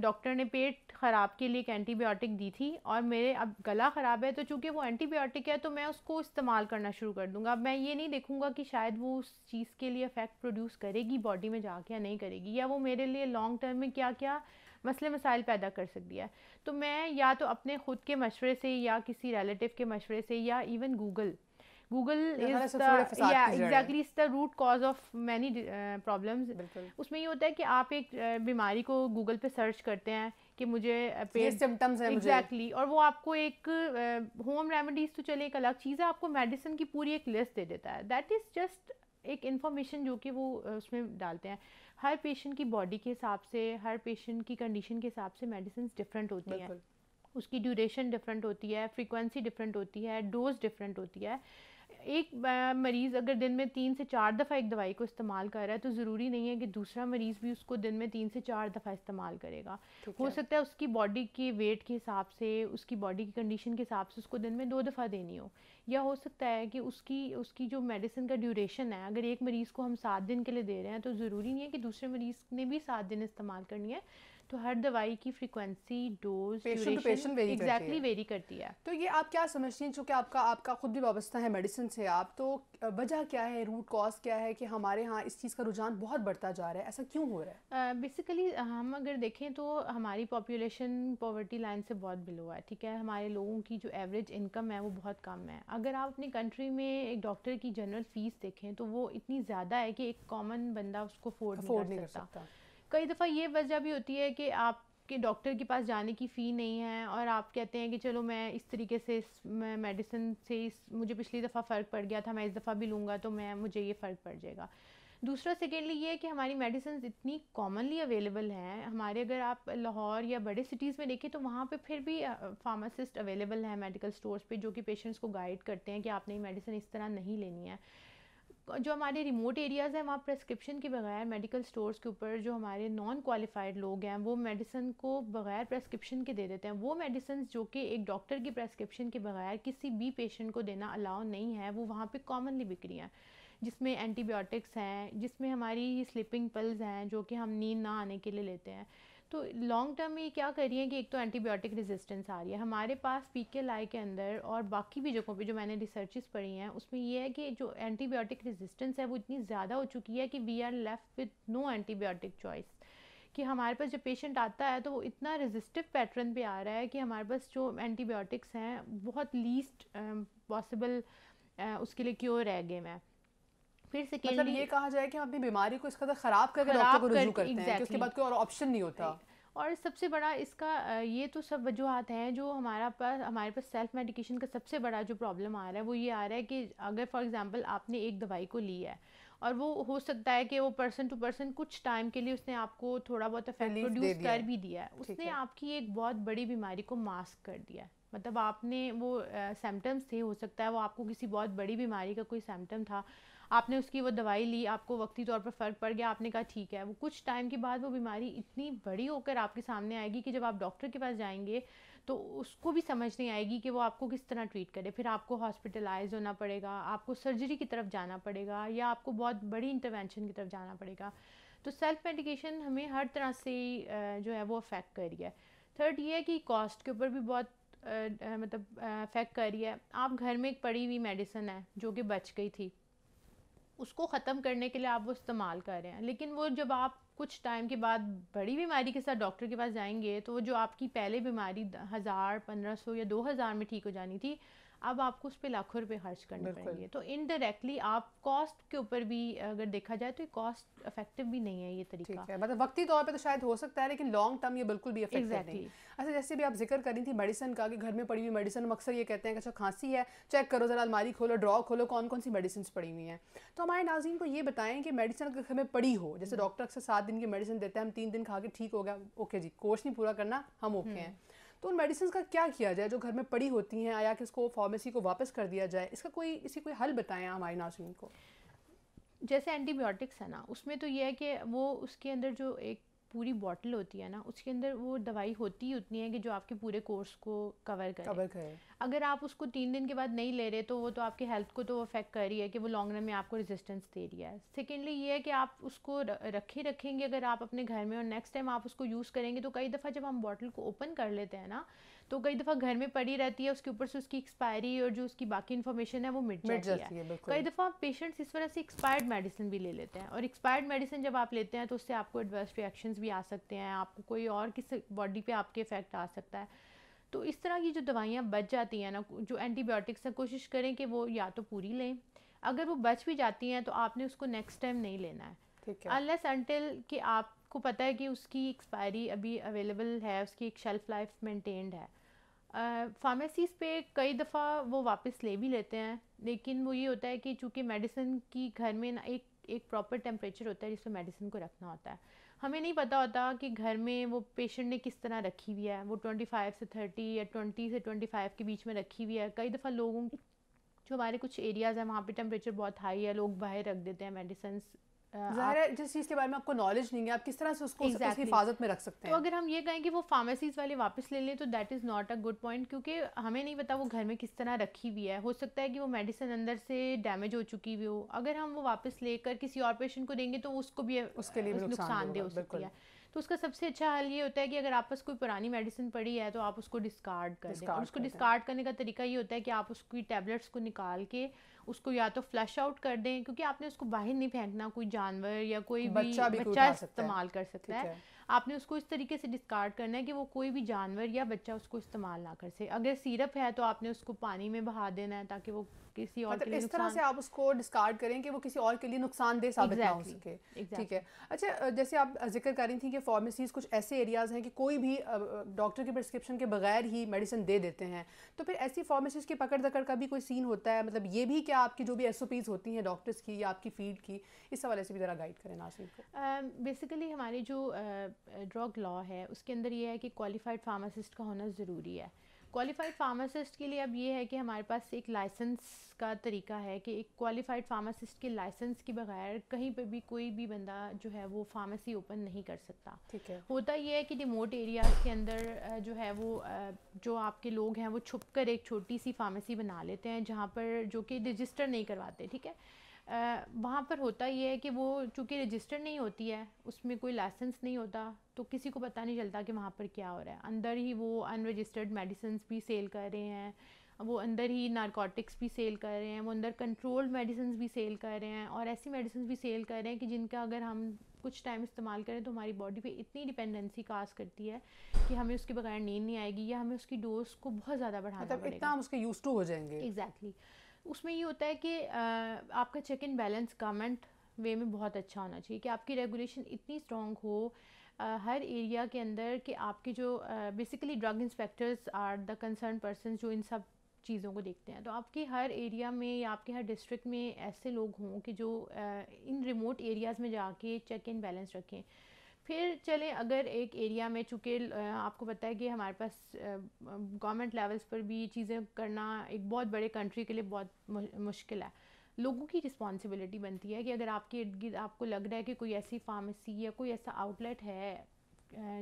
डॉक्टर ने पेट ख़राब के लिए एक एंटीबायोटिक दी थी और मेरे अब गला ख़राब है तो चूँकि वो एंटीबायोटिक है तो मैं उसको इस्तेमाल करना शुरू कर दूँगा अब मैं ये नहीं देखूँगा कि शायद वो उस चीज़ के लिए इफ़ेक्ट प्रोड्यूस करेगी बॉडी में जाके या नहीं करेगी या वो मेरे लिए लॉन्ग टर्म में क्या क्या मसले मसाइल पैदा कर सकती है तो मैं या तो अपने ख़ुद के मशवरे से या किसी रिलेटिव के मशवरे से या even Google Google exactly is the root cause of many problem उसमें ये होता है कि आप एक uh, बीमारी को गूगल पे सर्च करते हैं कि मुझे सिम्टम्स uh, हैं एग्जैक्टली और वो आपको एक होम uh, रेमेडीज तो चले एक अलग चीज़ है आपको मेडिसिन की पूरी एक लिस्ट दे देता है दैट इज़ जस्ट एक इंफॉर्मेशन जो कि वो उसमें डालते हैं हर पेशेंट की बॉडी के हिसाब से हर पेशेंट की कंडीशन के हिसाब से मेडिसिन डिफरेंट होती हैं उसकी ड्यूरेशन डिफरेंट होती है फ्रीक्वेंसी डिफरेंट होती है डोज डिफरेंट होती है एक मरीज़ अगर दिन में तीन से चार दफ़ा एक दवाई को इस्तेमाल कर रहा है तो ज़रूरी नहीं है कि दूसरा मरीज़ भी उसको दिन में तीन से चार दफ़ा इस्तेमाल करेगा हो सकता है उसकी बॉडी के वेट के हिसाब से उसकी बॉडी की कंडीशन के हिसाब से उसको दिन में दो दफ़ा देनी हो या हो सकता है कि उसकी उसकी जो मेडिसिन का ड्यूरेशन है अगर एक मरीज़ को हम सात दिन के लिए दे रहे हैं तो ज़रूरी नहीं है कि दूसरे मरीज़ ने भी सात दिन इस्तेमाल करनी है तो हर दवाई की frequency dose patient patient vary exactly vary करती है तो ये आप क्या समझती हैं चूँकि आपका आपका खुद भी वाबस्ता है मेडिसिन से आप तो वजह क्या है रूट कॉज क्या है कि हमारे यहाँ इस चीज़ का रुझान बहुत बढ़ता जा रहा है ऐसा क्यों हो रहा है बेसिकली uh, हम अगर देखें तो हमारी पॉपुलेशन पॉवर्टी लाइन से बहुत बिलो है ठीक है हमारे लोगों की जो एवरेज इनकम है वो बहुत कम है अगर आप अपनी कंट्री में एक डॉक्टर की जनरल फीस देखें तो वो इतनी ज़्यादा है कि एक कॉमन बंदा उसको अफोर्ड नहीं कर सकता कई दफ़ा ये वजह भी होती है कि आपके डॉक्टर के पास जाने की फ़ी नहीं है और आप कहते हैं कि चलो मैं इस तरीके से इस मैं मेडिसिन से इस मुझे पिछली दफ़ा फ़र्क पड़ गया था मैं इस दफ़ा भी लूँगा तो मैं मुझे ये फ़र्क पड़ जाएगा दूसरा सेकेंडली ये है कि हमारी मेडिसिन इतनी कॉमनली अवेलेबल हैं हमारे अगर आप लाहौर या बड़े सिटीज़ में देखें तो वहाँ पे फिर भी फार्मासिस्ट अवेलेबल हैं मेडिकल स्टोर्स पे जो कि पेशेंट्स को गाइड करते हैं कि आपने ये मेडिसिन इस तरह नहीं लेनी है जो हमारे रिमोट एरियाज़ हैं वहाँ प्रेस्क्रिप्शन के बगैर मेडिकल स्टोर्स के ऊपर जो हमारे नॉन क्वालिफाइड लोग हैं वो मेडिसिन को बगैर प्रेस्क्रिप्शन के दे देते हैं वो मेडिसिन जो कि एक डॉक्टर की प्रेस्क्रिप्शन के बगैर किसी भी पेशेंट को देना अलाउ नहीं है वो वहाँ पर कॉमनली बिक्री हैं जिसमें एंटीबायोटिक्स हैं जिसमें हमारी स्लीपिंग पल्स हैं जो कि हम नींद ना आने के लिए लेते हैं तो लॉन्ग टर्म में ये क्या कर रही है कि एक तो एंटीबायोटिक रेजिस्टेंस आ रही है हमारे पास पी के लाई के अंदर और बाकी भी जगहों पे जो मैंने रिसर्चेस पढ़ी हैं उसमें ये है कि जो एंटीबायोटिक रेजिस्टेंस है वो इतनी ज़्यादा हो चुकी है कि we are left with no antibiotic choice कि हमारे पास जब पेशेंट आता है तो वो इतना रेजिस्टिव पैटर्न पे आ रहा है कि हमारे पास जो एंटीबायोटिक्स हैं बहुत लीस्ट पॉसिबल um, uh, उसके लिए क्योर रह गए मैं फिर से मतलब ये कहा जाए कि हम अपनी बीमारी को इस कदर ख़राब करके डॉक्टर को रुजू करते exactly. हैं उसके बाद कोई और ऑप्शन नहीं होता और सबसे बड़ा इसका ये तो सब वजूहत हैं जो हमारा पास हमारे पास सेल्फ मेडिकेशन का सबसे बड़ा जो प्रॉब्लम आ रहा है वो ये आ रहा है कि अगर फॉर एग्जांपल आपने एक दवाई को ली है और वो हो सकता है कि वो पर्सन टू पर्सन कुछ टाइम के लिए उसने आपको थोड़ा बहुत इफेक्ट प्रोड्यूस कर भी दिया है उसने आपकी एक बहुत बड़ी बीमारी को मास्क कर दिया है मतलब आपने वो सिम्टम्स थे हो सकता है वो आपको किसी बहुत बड़ी बीमारी का कोई सिम्टम था आपने उसकी वो दवाई ली आपको वक्ती तौर पर फ़र्क पड़ गया आपने कहा ठीक है वो कुछ टाइम के बाद वो बीमारी इतनी बड़ी होकर आपके सामने आएगी कि जब आप डॉक्टर के पास जाएंगे तो उसको भी समझ नहीं आएगी कि वो आपको किस तरह ट्रीट करे फिर आपको हॉस्पिटलाइज होना पड़ेगा आपको सर्जरी की तरफ जाना पड़ेगा या आपको बहुत बड़ी इंटरवेंशन की तरफ जाना पड़ेगा तो सेल्फ मेडिकेशन हमें हर तरह से जो है वो अफेक्ट कर रही है थर्ड ये है कि कॉस्ट के ऊपर भी बहुत मतलब अफेक्ट कर रही है आप घर में एक पड़ी हुई मेडिसिन है जो कि बच गई थी उसको ख़त्म करने के लिए आप वो इस्तेमाल कर रहे हैं लेकिन वो जब आप कुछ टाइम के बाद बड़ी बीमारी के साथ डॉक्टर के पास जाएंगे तो जो आपकी पहले बीमारी हज़ार पंद्रह सौ या दो हज़ार में ठीक हो जानी थी अब आपको उस पर लाखों रुपए खर्च करने पड़ेंगे तो इनडायरेक्टली आप कॉस्ट के ऊपर भी अगर देखा जाए तो ये कॉस्ट इफेक्टिव भी नहीं है ये तरीका है मतलब वक्ती तौर पर तो शायद हो सकता है लेकिन लॉन्ग टर्म ये बिल्कुल भी इफेक्टिव exactly. नहीं अच्छा जैसे भी आप जिक्र करी थी मेडिसिन का कि घर में पड़ी हुई मेडिसिन अक्सर ये कहते हैं कि अच्छा खांसी है चेक करो जरा अलमारी खोलो ड्रॉ खोलो कौन कौन सी मेडिसिन पड़ी हुई हैं तो हमारे नाजीन को ये बताएं कि मेडिसिन अगर घर में पड़ी हो जैसे डॉक्टर अक्सर सात दिन की मेडिसिन देते हैं हम तीन दिन खा के ठीक हो गया ओके जी कोर्स नहीं पूरा करना हम ओके हम्म। हैं तो उन मेडिसिन का क्या किया जाए जो घर में पड़ी होती हैं या कि उसको फार्मेसी को वापस कर दिया जाए इसका कोई इसी कोई हल बताएं हमारी नाजरीन को जैसे एंटीबायोटिक्स है ना उसमें तो यह है कि वो उसके अंदर जो एक पूरी बॉटल होती है ना उसके अंदर वो दवाई होती ही उतनी है कि जो आपके पूरे कोर्स को कवर करे कवर करे अगर आप उसको तीन दिन के बाद नहीं ले रहे तो वो तो आपके हेल्थ को तो अफेक्ट कर रही है कि वो लॉन्ग रन में आपको रेजिस्टेंस दे रही है सेकेंडली ये है कि आप उसको रखे रखेंगे अगर आप अपने घर में और नेक्स्ट टाइम आप उसको यूज़ करेंगे तो कई दफ़ा जब हम बॉटल को ओपन कर लेते हैं ना तो कई दफ़ा घर में पड़ी रहती है उसके ऊपर से उसकी एक्सपायरी और जो उसकी बाकी इन्फॉर्मेशन है वो मिट जाती, जाती है, है कई दफ़ा पेशेंट्स इस वजह से एक्सपायर्ड मेडिसिन भी ले लेते हैं और एक्सपायर्ड मेडिसिन जब आप लेते हैं तो उससे आपको एडवर्स रिएक्शन भी आ सकते हैं आपको कोई और किसी बॉडी पर आपके इफेक्ट आ सकता है तो इस तरह की जो दवाइयाँ बच जाती हैं ना जो एंटीबायोटिक्स हैं कोशिश करें कि वो या तो पूरी लें अगर वो बच भी जाती हैं तो आपने उसको नेक्स्ट टाइम नहीं लेना है अनलेस अनटिल कि आप आपको पता है कि उसकी एक्सपायरी अभी अवेलेबल है उसकी एक शेल्फ़ लाइफ मेंटेन्ड है फार्मेसीज़ uh, पे कई दफ़ा वो वापस ले भी लेते हैं लेकिन वो ये होता है कि चूँकि मेडिसिन की घर में ना एक एक प्रॉपर टेम्परेचर होता है जिसमें मेडिसिन को रखना होता है हमें नहीं पता होता कि घर में वो पेशेंट ने किस तरह रखी हुई है वो ट्वेंटी फाइव से थर्टी या ट्वेंटी से ट्वेंटी फ़ाइव के बीच में रखी हुई है कई दफ़ा लोगों जो हमारे कुछ एरियाज़ हैं वहाँ पे टेम्परेचर बहुत हाई है लोग बाहर रख देते हैं मेडिसन्स ज़ाहिर है जिस चीज़ के बारे में आपको नॉलेज नहीं है आप किस तरह से उसको exactly. उसकी हिफाजत में रख सकते तो हैं तो अगर हम ये कहें कि वो फार्मेसीज़ वाले वापस ले लें तो that is not a good point क्योंकि हमें नहीं पता वो घर में किस तरह रखी हुई है हो सकता है कि वो मेडिसिन अंदर से डैमेज हो चुकी हुई हो अगर हम वो वापस लेकर किसी और पेशेंट को देंगे तो उसको भी उसके लिए नुकसानदेह हो सकती है तो उसका सबसे अच्छा हल ये होता है कि अगर आप पास कोई पुरानी मेडिसिन पड़ी है तो आप उसको डिस्कार्ड कर दें उसको डिस्कार्ड करने का तरीका ये होता है कि आप उसकी टैबलेट्स को निकाल के उसको या तो फ्लश आउट कर दें क्योंकि आपने उसको बाहर नहीं फेंकना कोई जानवर या कोई भी बच्चा इस्तेमाल कर सकता है आपने उसको इस तरीके से डिस्कार्ड करना है कि वो कोई भी जानवर या बच्चा उसको इस्तेमाल ना कर सके अगर सिरप है तो आपने उसको पानी में बहा देना है ताकि वो किसी और मतलब के लिए इस तरह से आप उसको डिस्कार्ड करें कि वो किसी और के लिए नुकसानदेह साबित exactly, ना हो सके exactly. ठीक है अच्छा जैसे आप जिक्र कर रही थी कि फार्मेसीज कुछ ऐसे एरियाज हैं कि कोई भी डॉक्टर की प्रिस्क्रिप्शन के बगैर ही मेडिसिन दे देते हैं तो फिर ऐसी फार्मेसीज की पकड़ दकड़ का भी कोई सीन होता है मतलब ये भी क्या आपकी जो भी एस होती हैं डॉक्टर्स की या आपकी फील्ड की इस हवाले से भी ज़रा गाइड करें नासिर को बेसिकली हमारी जो ड्रग लॉ है उसके अंदर ये है कि क्वालिफाइड फार्मासिस्ट का होना ज़रूरी है क्वालिफाइड फार्मासिस्ट के लिए अब ये है कि हमारे पास एक लाइसेंस का तरीका है कि एक क्वालिफाइड फार्मासिस्ट के लाइसेंस के बगैर कहीं पर भी कोई भी बंदा जो है वो फार्मेसी ओपन नहीं कर सकता ठीक है होता ये है कि रिमोट एरियाज़ के अंदर जो है वो जो आपके लोग हैं वो छुप कर एक छोटी सी फार्मेसी बना लेते हैं जहाँ पर जो कि रजिस्टर नहीं करवाते ठीक है वहाँ पर होता ये है कि वो चूँकि रजिस्टर नहीं होती है उसमें कोई लाइसेंस नहीं होता तो किसी को पता नहीं चलता कि वहाँ पर क्या हो रहा है अंदर ही वो अनरजिस्टर्ड मेडिसिन भी सेल कर रहे हैं वो अंदर ही नारकोटिक्स भी सेल कर रहे हैं वो अंदर कंट्रोल्ड मेडिसिन भी सेल कर रहे हैं और ऐसी मेडिसिन भी सेल कर रहे हैं कि जिनका अगर हम कुछ टाइम इस्तेमाल करें तो हमारी बॉडी पे इतनी डिपेंडेंसी काज करती है कि हमें उसके बगैर नींद नहीं आएगी या हमें उसकी डोज को बहुत ज़्यादा बढ़ाना मतलब इतना हम उसके यूज टू हो जाएंगे एग्जैक्टली exactly. उसमें ये होता है कि आपका check and balance government way में बहुत अच्छा होना चाहिए कि आपकी रेगुलेशन इतनी स्ट्रॉन्ग हो आ, हर एरिया के अंदर कि आपके जो basically drug inspectors are the concern person जो इन सब चीज़ों को देखते हैं तो आपके हर एरिया में या आपके हर डिस्ट्रिक्ट में ऐसे लोग हों कि जो आ, इन रिमोट एरियाज़ में जाके चेक एंड बैलेंस रखें फिर चलें अगर एक एरिया में चूँकि आपको पता है कि हमारे पास गवर्नमेंट लेवल्स पर भी चीज़ें करना एक बहुत बड़े कंट्री के लिए बहुत मुश्किल है लोगों की रिस्पॉन्सिबिलिटी बनती है कि अगर आपके इर्द गिर्द आपको लग रहा है कि कोई ऐसी फार्मेसी या कोई ऐसा आउटलेट है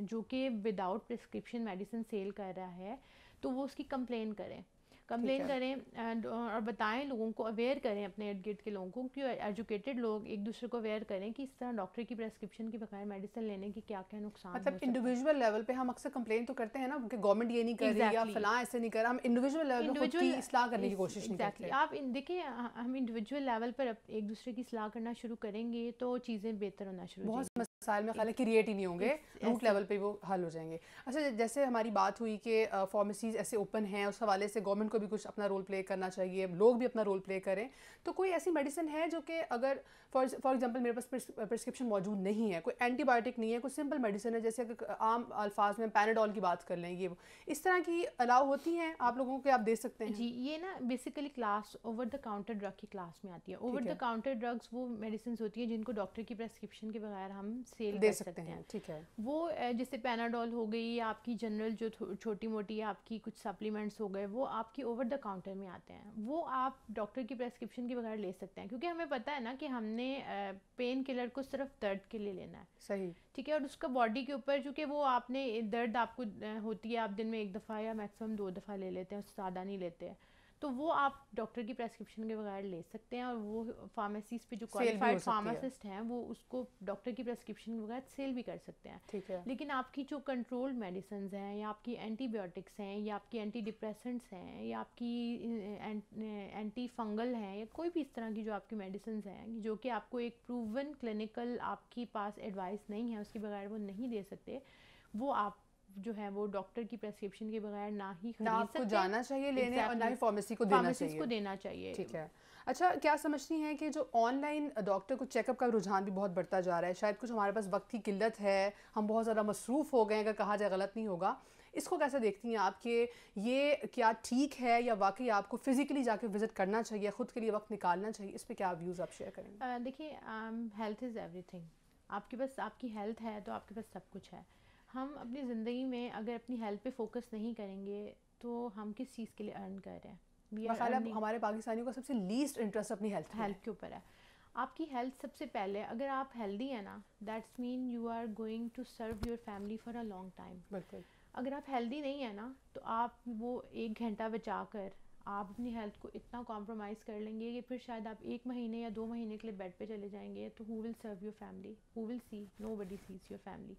जो कि विदाउट प्रिस्क्रिप्शन मेडिसिन सेल कर रहा है तो वो उसकी कंप्लेन करें कंप्लेन करें एंड uh, और बताएं लोगों को अवेयर करें अपने इर्द गिर्द के लोगों को कि एजुकेटेड लोग एक दूसरे को अवेयर करें कि इस तरह डॉक्टर की प्रेस्क्रिप्शन के बगैर मेडिसिन लेने की क्या क्या नुकसान मतलब इंडिविजुअल लेवल पे हम अक्सर कंप्लेन तो करते हैं ना कि गवर्नमेंट ये नहीं कर रही या फलां ऐसे नहीं कर हम इंडिविजुअल लेवल पे की करने की कोशिश नहीं करते आप देखिए हम इंडिविजुअल लेवल पर एक दूसरे की सलाह करना शुरू करेंगे तो चीज़ें बेहतर होना शुरू बहुत साल में हालांकि क्रिएट ही नहीं होंगे रूट लेवल पे वो हल हो जाएंगे अच्छा जैसे हमारी बात हुई कि फार्मेसीज ऐसे ओपन हैं उस हवाले से गवर्नमेंट को भी कुछ अपना रोल प्ले करना चाहिए लोग भी अपना रोल प्ले करें तो कोई ऐसी मेडिसिन है जो कि अगर फॉर फॉर एग्जांपल मेरे पास प्रिस्क्रिप्शन मौजूद नहीं है कोई एंटीबायोटिक नहीं है कोई सिंपल मेडिसिन है जैसे अगर आम अल्फाज में पैनाडोल की बात कर लें ये इस तरह की अलाव होती हैं आप लोगों को आप दे सकते हैं जी ये ना basically class over the counter drug की क्लास में आती है ओवर द काउंटर ड्रग्स वो मेडिसिन होती है जिनको डॉक्टर की प्रेस्क्रिप्शन के बगैर हम सेल दे सकते, सकते हैं ठीक है वो जैसे पैनाडोल हो गई या आपकी जनरल जो छोटी मोटी आपकी कुछ सप्लीमेंट्स हो गए वो आपकी ओवर द काउंटर में आते हैं वो आप डॉक्टर की प्रेस्क्रिप्शन के बगैर ले सकते हैं क्योंकि हमें पता है ना कि हमने पेन किलर को सिर्फ दर्द के लिए लेना है सही ठीक है और उसका बॉडी के ऊपर चूँकि वो आपने दर्द आपको होती है आप दिन में एक दफ़ा या मैक्सिमम दो दफ़ा ले लेते हैं उससे ज़्यादा नहीं लेते हैं तो वो आप डॉक्टर की प्रेस्क्रिप्शन के बगैर ले सकते हैं और वो फार्मेसीज पे जो क्वालिफाइड फार्मासिस्ट हैं वो उसको डॉक्टर की प्रेस्क्रिप्शन के बगैर सेल भी कर सकते हैं ठीक है लेकिन आपकी जो कंट्रोल मेडिसिन हैं या आपकी एंटीबायोटिक्स हैं या आपकी एंटी डिप्रेसेंट्स हैं या आपकी एंटी फंगल हैं या कोई भी इस तरह की जो आपकी मेडिसिन हैं जो कि आपको एक प्रूवन क्लिनिकल आपके पास एडवाइस नहीं है उसके बगैर वो नहीं दे सकते वो आप जो है वो डॉक्टर की प्रेस्क्रिप्शन के बगैर ना ही ना आपको जाना चाहिए लेने exactly. और ना ही फार्मेसी को देना चाहिए को देना चाहिए ठीक है अच्छा क्या समझती हैं कि जो ऑनलाइन डॉक्टर को चेकअप का रुझान भी बहुत बढ़ता जा रहा है शायद कुछ हमारे पास वक्त की किल्लत है हम बहुत ज़्यादा मसरूफ़ हो गए अगर कहा जाए गलत नहीं होगा इसको कैसे देखती हैं आप कि ये क्या ठीक है या वाकई आपको फिज़िकली जाके विज़िट करना चाहिए खुद के लिए वक्त निकालना चाहिए इस पर क्या व्यूज़ आप शेयर करेंगे देखिए हेल्थ इज़ एवरी आपके पास आपकी हेल्थ है तो आपके पास सब कुछ है हम अपनी ज़िंदगी में अगर अपनी हेल्थ पे फोकस नहीं करेंगे तो हम किस चीज़ के लिए अर्न कर रहे हैं हमारे पाकिस्तानियों का सबसे लीस्ट इंटरेस्ट अपनी हेल्थ हेल्थ के ऊपर है आपकी हेल्थ सबसे पहले अगर आप हेल्दी है ना that's mean you are going to serve your family for a long time बिल्कुल अगर आप हेल्दी नहीं है ना तो आप वो एक घंटा बचा कर आप अपनी हेल्थ को इतना कॉम्प्रोमाइज़ कर लेंगे कि फिर शायद आप एक महीने या दो महीने के लिए बेड पे चले जाएंगे तो who will serve your family who will see nobody sees your family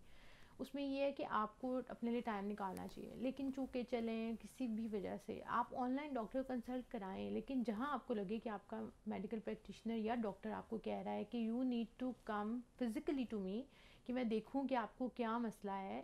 उसमें ये है कि आपको अपने लिए टाइम निकालना चाहिए लेकिन चूँकि चलें किसी भी वजह से आप ऑनलाइन डॉक्टर कंसल्ट कराएं लेकिन जहाँ आपको लगे कि आपका मेडिकल प्रैक्टिशनर या डॉक्टर आपको कह रहा है कि you need to come physically to me कि मैं देखूँ कि आपको क्या मसला है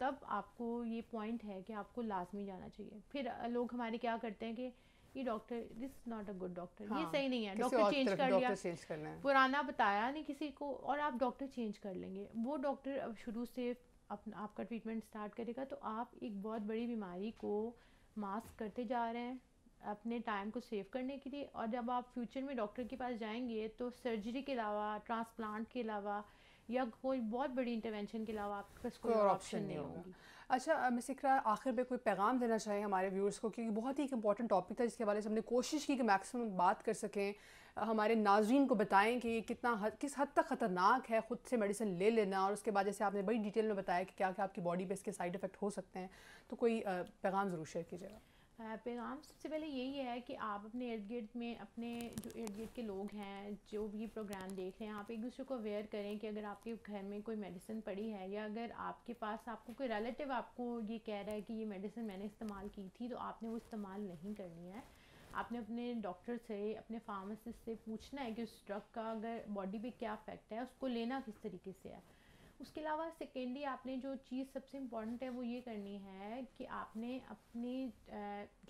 तब आपको ये पॉइंट है कि आपको लाजमी जाना चाहिए फिर लोग हमारे क्या करते हैं कि कि doctor this is not a good doctor ये हाँ, सही नहीं है डॉक्टर चेंज कर लिया चेंज करना पुराना बताया नहीं किसी को और आप डॉक्टर चेंज कर लेंगे वो डॉक्टर अब शुरू से अपना आपका ट्रीटमेंट स्टार्ट करेगा तो आप एक बहुत बड़ी बीमारी को मास्क करते जा रहे हैं अपने टाइम को सेव करने के लिए और जब आप फ्यूचर में डॉक्टर के पास जाएंगे तो सर्जरी के अलावा ट्रांसप्लांट के अलावा या कोई बहुत बड़ी इंटरवेंशन के अलावा आपके पास कोई ऑप्शन नहीं होगा अच्छा मिस इकरा आखिर में कोई पैगाम देना चाहिए हमारे व्यूअर्स को क्योंकि बहुत ही एक इंपॉर्टेंट टॉपिक था जिसके बारे से हमने कोशिश की कि मैक्सिमम बात कर सकें हमारे नाजरन को बताएं कि ये कितना हद, किस हद तक ख़तरनाक है ख़ुद से मेडिसिन ले लेना और उसके बाद जैसे आपने बड़ी डिटेल में बताया कि क्या क्या आपकी बॉडी पर इसके साइड इफ़ेक्ट हो सकते हैं तो कोई पैगाम ज़रूर शेयर कीजिएगा पैगाम सबसे पहले यही है कि आप अपने इर्द गिर्द में अपने जो इर्द गिर्द के लोग हैं जो भी प्रोग्राम देख रहे हैं आप एक दूसरे को अवेयर करें कि अगर आपके घर में कोई मेडिसिन पड़ी है या अगर आपके पास आपको कोई रिलेटिव आपको ये कह रहा है कि ये मेडिसिन मैंने इस्तेमाल की थी तो आपने वो इस्तेमाल नहीं करनी है आपने अपने डॉक्टर से अपने फार्मासिस्ट से पूछना है कि उस ड्रग का अगर बॉडी पे क्या इफेक्ट है उसको लेना किस तरीके से है उसके अलावा सेकेंडली आपने जो चीज़ सबसे इम्पॉर्टेंट है वो ये करनी है कि आपने अपने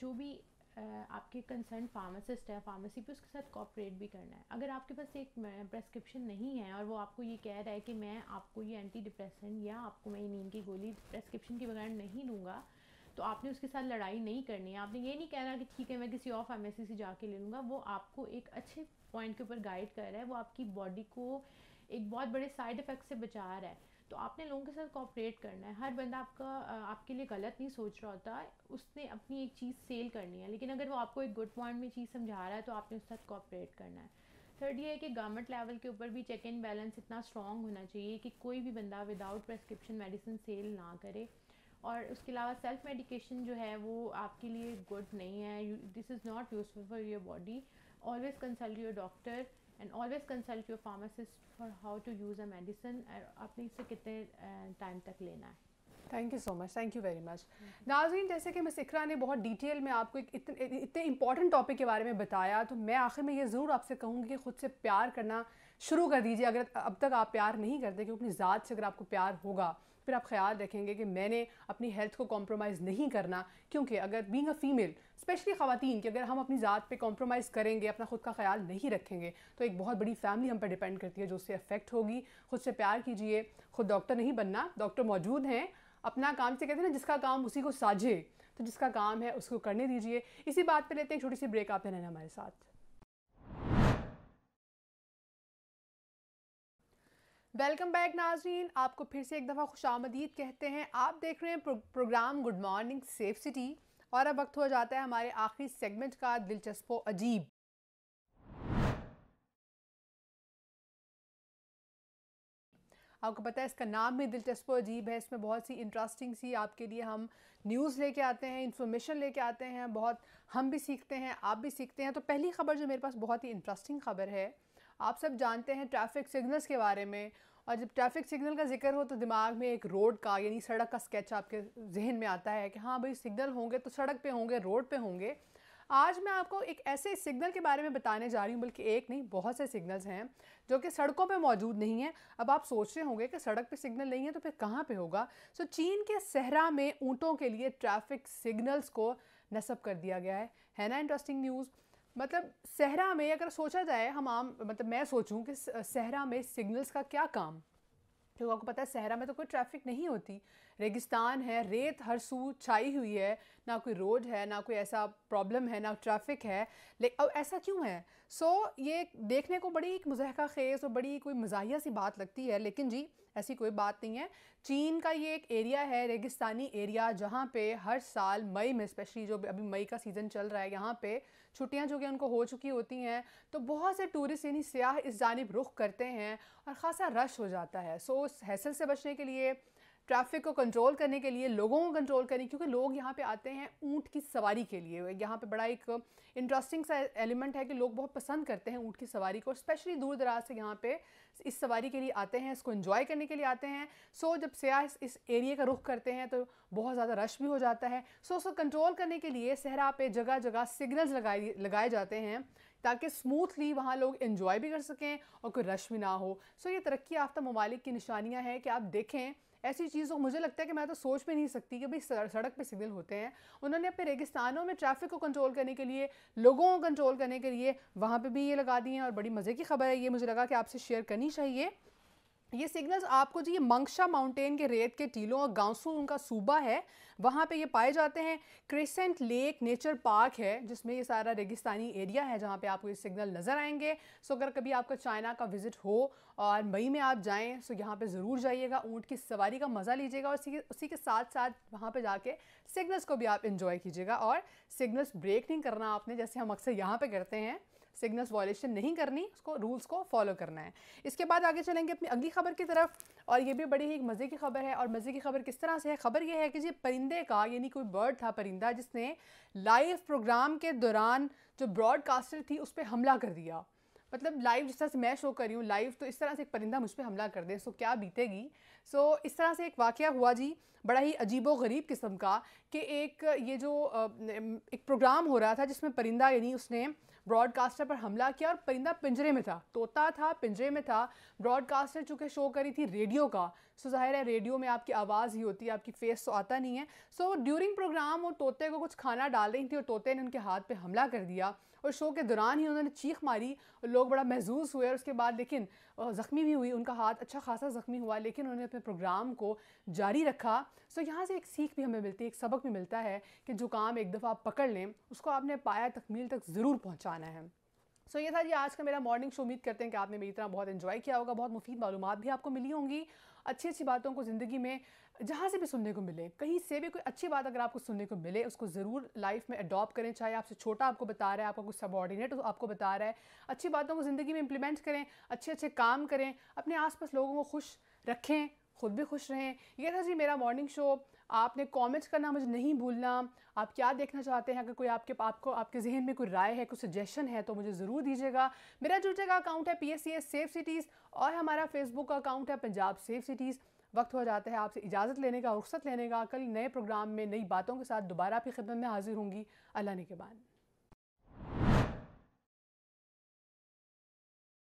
जो भी आपके कंसर्न फार्मासिस्ट है फार्मेसी पे उसके साथ कॉपरेट भी करना है अगर आपके पास एक प्रेस्क्रिप्शन नहीं है और वो आपको ये कह रहा है कि मैं आपको ये एंटी डिप्रेसेंट या आपको मैं नींद की गोली प्रेस्क्रिप्शन के बगैर नहीं दूंगा तो आपने उसके साथ लड़ाई नहीं करनी है आपने ये नहीं कहना कि ठीक है मैं किसी और फार्मेसी से जाके ले लूँगा वो आपको एक अच्छे पॉइंट के ऊपर गाइड कर रहा है वो आपकी बॉडी को एक बहुत बड़े साइड इफ़ेक्ट से बचा रहा है तो आपने लोगों के साथ कॉपरेट करना है हर बंदा आपका आपके लिए गलत नहीं सोच रहा होता उसने अपनी एक चीज़ सेल करनी है लेकिन अगर वो आपको एक गुड पॉइंट में चीज़ समझा रहा है तो आपने उसके साथ कॉपरेट करना है थर्ड ये है कि गवर्नमेंट लेवल के ऊपर भी चेक एंड बैलेंस इतना स्ट्रॉन्ग होना चाहिए कि कोई भी बंदा विदाउट प्रेस्क्रिप्शन मेडिसिन सेल ना करे और उसके अलावा सेल्फ मेडिकेशन जो है वो आपके लिए गुड नहीं है this is not useful for your body always consult your doctor and always consult your pharmacist for how to use a medicine आपने इसे कितने टाइम तक लेना है thank you so much thank you very much नाजरीन जैसे कि मैं सिकरा ने बहुत डिटेल में आपको एक इतने इतने इंपॉर्टेंट टॉपिक के बारे में बताया तो मैं आखिर में ये ज़रूर आपसे कहूँगी कि ख़ुद से प्यार करना शुरू कर दीजिए अगर अब तक आप प्यार नहीं करते क्योंकि अपनी ज़ात से अगर आपको प्यार होगा फिर आप ख्याल रखेंगे कि मैंने अपनी हेल्थ को कॉम्प्रोमाइज़ नहीं करना क्योंकि अगर बींग अ फीमेल स्पेशली ख़वान की अगर हम अपनी ज़ात पे कॉम्प्रोमाइज़ करेंगे अपना खुद का ख्याल नहीं रखेंगे तो एक बहुत बड़ी फैमिली हम पर डिपेंड करती है जो उससे अफेक्ट होगी खुद से प्यार कीजिए खुद डॉक्टर नहीं बनना डॉक्टर मौजूद हैं अपना काम से कहते हैं ना जिसका काम उसी को साझे तो जिसका काम है उसको करने दीजिए इसी बात पर लेते हैं एक छोटी सी ब्रेक आप रहना हमारे साथ वेलकम बैक नाजरीन आपको फिर से एक दफ़ा खुश आमदीद कहते हैं आप देख रहे हैं pro, programme good morning safe city और अब वक्त हो जाता है हमारे आखिरी सेगमेंट का दिलचस्प अजीब आपको पता है इसका नाम भी दिलचस्प अजीब है इसमें बहुत सी इंटरेस्टिंग सी आपके लिए हम न्यूज़ लेके आते हैं इन्फॉर्मेशन लेके आते हैं बहुत हम भी सीखते हैं आप भी सीखते हैं तो पहली खबर जो मेरे पास बहुत ही इंटरेस्टिंग खबर है आप सब जानते हैं ट्रैफिक सिग्नल्स के बारे में और जब ट्रैफिक सिग्नल का जिक्र हो तो दिमाग में एक रोड का यानी सड़क का स्केच आपके जहन में आता है कि हाँ भाई सिग्नल होंगे तो सड़क पे होंगे रोड पे होंगे आज मैं आपको एक ऐसे सिग्नल के बारे में बताने जा रही हूँ बल्कि एक नहीं बहुत से सिग्नल्स हैं जो कि सड़कों पे मौजूद नहीं हैं अब आप सोच रहे होंगे कि सड़क पे सिग्नल नहीं है तो फिर कहाँ पे होगा सो चीन के सहरा में ऊँटों के लिए ट्रैफिक सिग्नल्स को नस्ब कर दिया गया है है ना इंटरेस्टिंग न्यूज़ मतलब सहरा में अगर सोचा जाए हम आम मतलब मैं सोचूं कि सहरा में सिग्नल्स का क्या काम क्योंकि आपको पता है सहरा में तो कोई ट्रैफिक नहीं होती रेगिस्तान है रेत हर सू छाई हुई है ना कोई रोड है ना कोई ऐसा प्रॉब्लम है ना ट्रैफिक है ले अब ऐसा क्यों है सो so, ये देखने को बड़ी एक मज़ाक खेज़ और बड़ी कोई मजाया सी बात लगती है लेकिन जी ऐसी कोई बात नहीं है चीन का ये एक एरिया है रेगिस्तानी एरिया जहाँ पे हर साल मई में स्पेशली जो अभी मई का सीज़न चल रहा है यहाँ पे छुट्टियाँ जो कि उनको हो चुकी होती हैं तो बहुत से टूरिस्ट यानी सयाह इस जानब रुख करते हैं और ख़ासा रश हो जाता है सो उस हैसल से बचने के लिए ट्रैफिक को कंट्रोल करने के लिए लोगों को कंट्रोल करने क्योंकि लोग यहाँ पे आते हैं ऊँट की सवारी के लिए यहाँ पे बड़ा एक इंटरेस्टिंग सा एलिमेंट है कि लोग बहुत पसंद करते हैं ऊँट की सवारी को स्पेशली दूर दराज से यहाँ पे इस सवारी के लिए आते हैं इसको इन्जॉय करने के लिए आते हैं सो जब सयाह इस एरिए का रुख करते हैं तो बहुत ज़्यादा रश भी हो जाता है सो उसको कंट्रोल करने के लिए सहरा पे जगह जगह सिग्नल्स लगाए लगाए जाते हैं ताकि स्मूथली वहाँ लोग इन्जॉय भी कर सकें और कोई रश भी ना हो सो ये तरक्की याफ्ता ममालिक की निशानियाँ हैं कि आप देखें ऐसी चीज़ मुझे लगता है कि मैं तो सोच भी नहीं सकती कि भाई सड़क पे सिग्नल होते हैं उन्होंने अपने रेगिस्तानों में ट्रैफिक को कंट्रोल करने के लिए लोगों को कंट्रोल करने के लिए वहाँ पर भी ये लगा दिए हैं और बड़ी मज़े की खबर है ये मुझे लगा कि आपसे शेयर करनी चाहिए ये सिग्नल्स आपको जो ये मंगशा माउंटेन के रेत के टीलों और गांसू उनका सूबा है वहाँ पे ये पाए जाते हैं क्रिसेंट लेक नेचर पार्क है जिसमें ये सारा रेगिस्तानी एरिया है जहाँ पे आपको ये सिग्नल नज़र आएंगे सो अगर कभी आपका चाइना का विज़िट हो और मई में आप जाएँ सो यहाँ पे ज़रूर जाइएगा ऊँट की सवारी का मज़ा लीजिएगा और उसी उसी के साथ साथ वहाँ पर जाके सिग्नल्स को भी आप इन्जॉय कीजिएगा और सिग्नल्स ब्रेक नहीं करना आपने जैसे हम अक्सर यहाँ पर करते हैं सिग्नल्स वॉलेशन नहीं करनी उसको रूल्स को फॉलो करना है इसके बाद आगे चलेंगे अपनी अगली खबर की तरफ और ये भी बड़ी ही मज़े की खबर है और मज़े की खबर किस तरह से है खबर ये है कि जी परिंदे का यानी कोई बर्ड था परिंदा जिसने लाइव प्रोग्राम के दौरान जो ब्रॉडकास्टर थी उस पर हमला कर दिया मतलब लाइव जिस तरह से मैं शो कर रही हूँ लाइव तो इस तरह से एक परिंदा मुझ पर हमला कर दे सो क्या बीतेगी सो इस तरह से एक वाक़ हुआ जी बड़ा ही अजीब व गरीब किस्म का कि एक ये जो एक प्रोग्राम हो रहा था जिसमें परिंदा यानी उसने ब्रॉडकास्टर पर हमला किया और परिंदा पिंजरे में था तोता था पिंजरे में था ब्रॉडकास्टर चूँकि शो करी थी रेडियो का सो जाहिर है रेडियो में आपकी आवाज़ ही होती है आपकी फेस तो आता नहीं है सो ड्यूरिंग प्रोग्राम वो तोते को कुछ खाना डाल रही थी और तोते ने उनके हाथ पर हमला कर दिया और शो के दौरान ही उन्होंने चीख मारी और लोग बड़ा महसूस हुए और उसके बाद लेकिन ज़ख्मी भी हुई उनका हाथ अच्छा खासा ज़ख्मी हुआ लेकिन उन्होंने अपने प्रोग्राम को जारी रखा सो यहाँ से एक सीख भी हमें मिलती है एक सबक भी मिलता है कि जो काम एक दफ़ा आप पकड़ लें उसको आपने पाया तकमील तक ज़रूर पहुँचाना है सो so, ये था जी आज का मेरा मॉर्निंग शो उम्मीद करते हैं कि आपने मेरी तरह बहुत इन्जॉय किया होगा बहुत मुफीद मालूम भी आपको मिली होंगी अच्छी अच्छी बातों को ज़िंदगी में जहाँ से भी सुनने को मिले कहीं से भी कोई अच्छी बात अगर आपको सुनने को मिले उसको ज़रूर लाइफ में अडॉप्ट करें चाहे आपसे छोटा आपको बता रहा है आपका कुछ सबॉर्डिनेट आपको बता रहा है अच्छी बातों को ज़िंदगी में इंप्लीमेंट करें अच्छे अच्छे काम करें अपने आसपास लोगों को खुश रखें खुद भी खुश रहें यह था जी मेरा मॉर्निंग शो आपने कमेंट्स करना मुझे नहीं भूलना आप क्या देखना चाहते हैं अगर कोई आपके आपको आपके जहन में कोई राय है कोई सजेशन है तो मुझे ज़रूर दीजिएगा मेरा ट्विटर का अकाउंट है पी एस सेफ सिटीज़ और हमारा फेसबुक का अकाउंट है पंजाब सेफ सिटीज़ वक्त हो जाता है आपसे इजाज़त लेने का रुख्सत लेने का कल नए प्रोग्राम में नई बातों के साथ दोबारा आपकी खिदमत में हाजिर होंगी अल्लाह ने के बाद